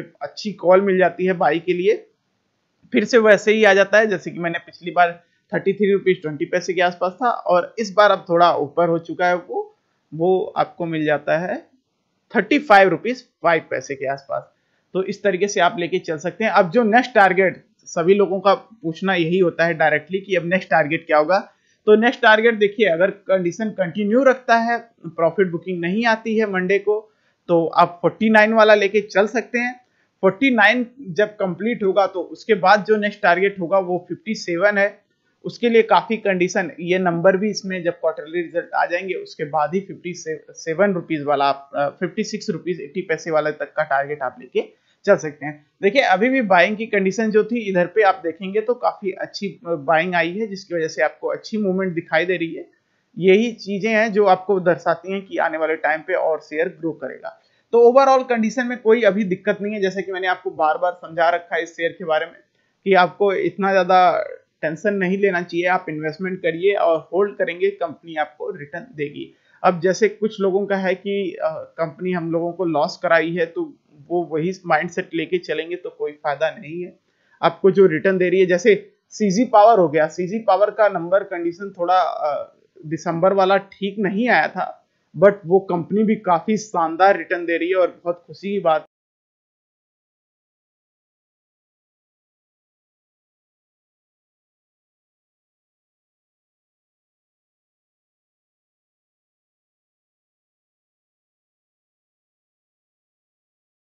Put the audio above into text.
अच्छी कॉल मिल जाती है बाई के लिए फिर से वैसे ही आ जाता है जैसे कि मैंने पिछली बार थर्टी थ्री रुपीज़ ट्वेंटी पैसे के आसपास था और इस बार अब थोड़ा ऊपर हो चुका है वो वो आपको मिल जाता है थर्टी फाइव रुपीज़ फाइव पैसे के आसपास तो इस तरीके से आप लेके चल सकते हैं अब जो नेक्स्ट टारगेट सभी लोगों का पूछना यही होता है डायरेक्टली कि अब नेक्स्ट टारगेट क्या होगा तो नेक्स्ट टारगेट देखिए अगर कंडीशन कंटिन्यू रखता है प्रॉफिट बुकिंग नहीं आती है मंडे को तो आप 49 वाला लेके चल सकते हैं 49 जब कंप्लीट होगा तो उसके बाद जो नेक्स्ट टारगेट होगा वो 57 है उसके लिए काफ़ी कंडीशन ये नंबर भी इसमें जब क्वार्टरली रिजल्ट आ जाएंगे उसके बाद ही फिफ्टी सेवन रुपीज़ वाला आप फिफ्टी सिक्स रुपीज़ एट्टी पैसे वाला तक का टारगेट आप लेके चल सकते हैं देखिए अभी भी बाइंग की कंडीशन जो थी इधर पे आप देखेंगे तो काफ़ी अच्छी बाइंग आई है जिसकी वजह से आपको अच्छी मूवमेंट दिखाई दे रही है यही चीज़ें हैं जो आपको दर्शाती हैं कि आने वाले टाइम पे और शेयर ग्रो करेगा तो ओवरऑल कंडीशन में कोई अभी दिक्कत नहीं है जैसे कि मैंने आपको बार बार समझा रखा है इस शेयर के बारे में कि आपको इतना ज़्यादा टेंशन नहीं लेना चाहिए आप इन्वेस्टमेंट करिए और होल्ड करेंगे कंपनी आपको रिटर्न देगी अब जैसे कुछ लोगों का है कि कंपनी हम लोगों को लॉस कराई है तो वो वही माइंड सेट लेके चलेंगे तो कोई फायदा नहीं है आपको जो रिटर्न दे रही है जैसे सीजी पावर हो गया सीजी पावर का नंबर कंडीशन थोड़ा दिसंबर वाला ठीक नहीं आया था बट वो कंपनी भी काफ़ी शानदार रिटर्न दे रही है और बहुत खुशी की बात